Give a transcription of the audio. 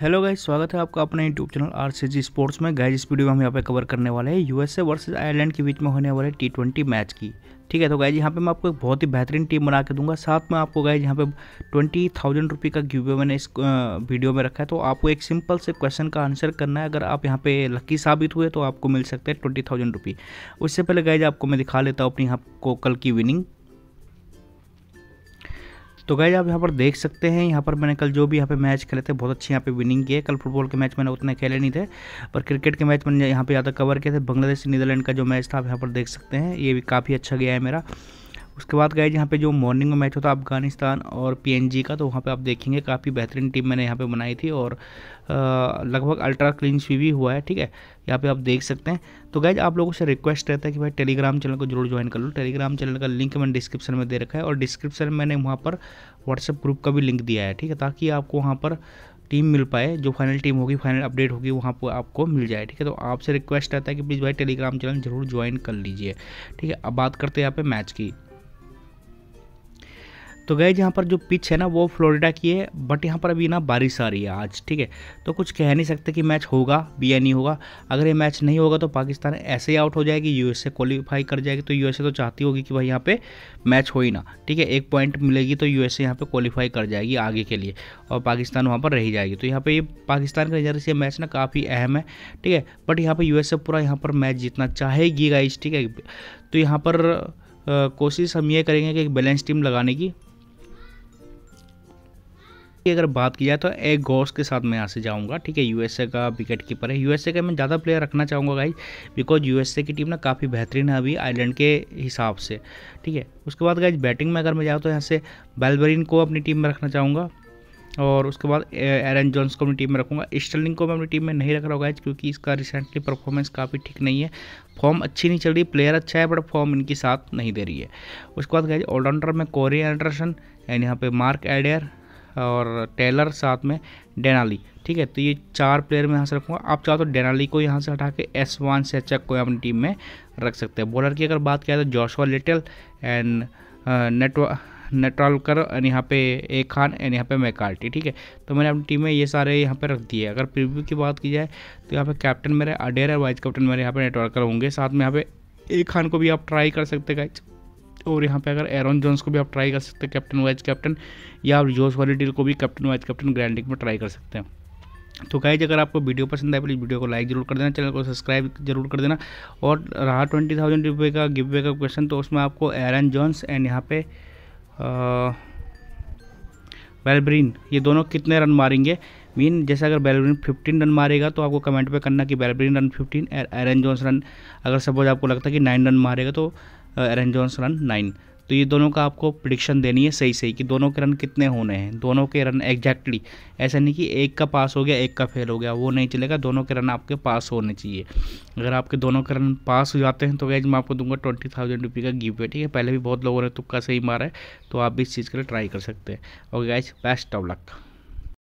hello guys स्वागत है आपका अपने YouTube channel R C G sports में गाइज इस वीडियो में हम यहाँ पे कवर करने वाले हैं यूएसए वर्सेस आयरलैंड के बीच में होने वाले टी ट्वेंटी मैच की ठीक है तो गाइज यहाँ पे मैं आपको एक बहुत ही बेहतरीन टीम बना के दूंगा साथ में आपको गाइज यहाँ पे ट्वेंटी थाउजेंड रुपये का गिवे मैंने इस वीडियो में रखा है तो आपको एक सिंपल से क्वेश्चन का आंसर करना है अगर आप यहाँ पे लकी साबित हुए तो आपको मिल सकते हैं ट्वेंटी थाउजेंड उससे पहले गाइज आपको मैं दिखा लेता हूँ अपनी यहाँ को कल की विनिंग तो गए आप यहाँ पर देख सकते हैं यहाँ पर मैंने कल जो भी यहाँ पे मैच खेले थे बहुत अच्छी यहाँ पे विनिंग की है कल फुटबॉल के मैच मैंने उतने खेले नहीं थे पर क्रिकेट के मैच मैंने यहाँ पे ज़्यादा कवर किए थे बांग्लादेश नीदरलैंड का जो मैच था आप यहाँ पर देख सकते हैं ये भी काफ़ी अच्छा गया है मेरा उसके बाद गए यहाँ पे जो मॉर्निंग में मैच होता अफगानिस्तान और पीएनजी का तो वहाँ पे आप देखेंगे काफ़ी बेहतरीन टीम मैंने यहाँ पे बनाई थी और लगभग अल्ट्रा क्लीन स्वी भी हुआ है ठीक है यहाँ पे आप देख सकते हैं तो गैज आप लोगों से रिक्वेस्ट रहता है कि भाई टेलीग्राम चैनल को जरूर ज्वाइन कर लो टेलीग्राम चैनल का लिंक मैंने डिस्क्रिप्शन में दे रखा है और डिस्क्रिप्शन में मैंने वहाँ पर व्हाट्सअप ग्रुप का भी लिंक दिया है ठीक है ताकि आपको वहाँ पर टीम मिल पाए जो फाइनल टीम होगी फाइनल अपडेट होगी वहाँ पर आपको मिल जाए ठीक है तो आपसे रिक्वेस्ट रहता है कि प्लीज़ भाई टेलीग्राम चैनल जरूर ज्वाइन कर लीजिए ठीक है अब बात करते हैं यहाँ पे मैच की तो गए यहाँ पर जो पिच है ना वो फ्लोरिडा की है बट यहाँ पर अभी ना बारिश आ रही है आज ठीक है तो कुछ कह नहीं सकते कि मैच होगा भी या नहीं होगा अगर ये मैच नहीं होगा तो पाकिस्तान ऐसे ही आउट हो जाएगी यूएसए क्वालिफाई कर जाएगी तो यूएसए तो चाहती होगी कि भाई यहाँ पे मैच हो ही ना ठीक है एक पॉइंट मिलेगी तो यूएसए यहाँ पर क्वालिफाई कर जाएगी आगे के लिए और पाकिस्तान वहाँ पर रह जाएगी तो यहाँ पर ये पाकिस्तान का नज़र से मैच ना काफ़ी अहम है ठीक है बट यहाँ पर यूएसए पूरा यहाँ पर मैच जीतना चाहेगी गाइज ठीक है तो यहाँ पर कोशिश हम ये करेंगे कि एक बैलेंस टीम लगाने की की अगर बात की जाए तो ए गॉस के साथ मैं यहाँ से जाऊँगा ठीक है यूएसए का विकेट कीपर है यूएसए का मैं ज़्यादा प्लेयर रखना चाहूँगा गाइज बिकॉज यूएसए की टीम ना काफ़ी बेहतरीन है अभी आयरलैंड के हिसाब से ठीक है उसके बाद गाइज बैटिंग में अगर मैं जाऊँ तो यहाँ से बैलबरीन को अपनी टीम में रखना चाहूँगा और उसके बाद एरन जॉन्स को अपनी टीम में रखूँगा स्टर्लिंग को मैं अपनी टीम में नहीं रख रहा हूँ क्योंकि इसका रिसेंटली परफॉर्मेंस काफ़ी ठीक नहीं है फॉर्म अच्छी नहीं चल रही प्लेयर अच्छा है बट फॉर्म इनके साथ नहीं दे रही है उसके बाद गाइज ऑलराउंडर में कोरी एंडरसन एंड यहाँ पे मार्क एडियर और टेलर साथ में डेनाली ठीक है तो ये चार प्लेयर में यहाँ से रखूँगा आप चाहो तो डेनाली को यहाँ से हटा के एस वन से चक अच्छा को अपनी टीम में रख सकते हैं बॉलर की अगर बात किया तो जोशवा लिटल एंड नेटवा नेटवालकर एंड यहाँ पे ए खान एंड यहाँ पे मैकार्टी ठीक है तो मैंने अपनी टीम में ये सारे यहाँ पे रख दिए अगर प्रीव्यू की बात की जाए तो यहाँ पे कैप्टन मेरे अडेर है वाइस कैप्टन मेरे यहाँ पे नेटवर्कर होंगे साथ में यहाँ पे ए खान को भी आप ट्राई कर सकते हैं और यहाँ पे अगर एरन जोन्स को भी आप ट्राई कर सकते हैं कैप्टन वाइज कैप्टन या आप जोश वॉलीडील को भी कैप्टन वाइज कैप्टन ग्रैंडिंग में ट्राई कर सकते हैं तो गाइज अगर आपको वीडियो पसंद आए प्लीज़ वीडियो को लाइक जरूर कर देना चैनल को सब्सक्राइब जरूर कर देना और रहा ट्वेंटी थाउजेंड रुपये का गिव वे का क्वेश्चन तो उसमें आपको एरन जॉन्स एंड यहाँ पे बेलब्रीन ये दोनों कितने रन मारेंगे मीन जैसे अगर बेलब्रीन फिफ्टीन रन मारेगा तो आपको कमेंट पे करना कि बेलब्रीन run fifteen Aaron Jones run अगर सपोज आपको लगता है कि नाइन रन मारेगा तो एरन जोन्स रन नाइन तो ये दोनों का आपको प्रिडिक्शन देनी है सही सही कि दोनों के रन कितने होने हैं दोनों के रन एग्जैक्टली ऐसा नहीं कि एक का पास हो गया एक का फेल हो गया वो नहीं चलेगा दोनों के रन आपके पास होने चाहिए अगर आपके दोनों के रन पास हो जाते हैं तो वैज मैं आपको दूंगा ट्वेंटी थाउजेंड रुपये का गिफ्ट है ठीक है पहले भी बहुत लोगों ने तुक्का सही मारा है तो आप भी इस चीज़ के लिए ट्राई कर सकते हैं और गैज बेस्ट ऑफ लक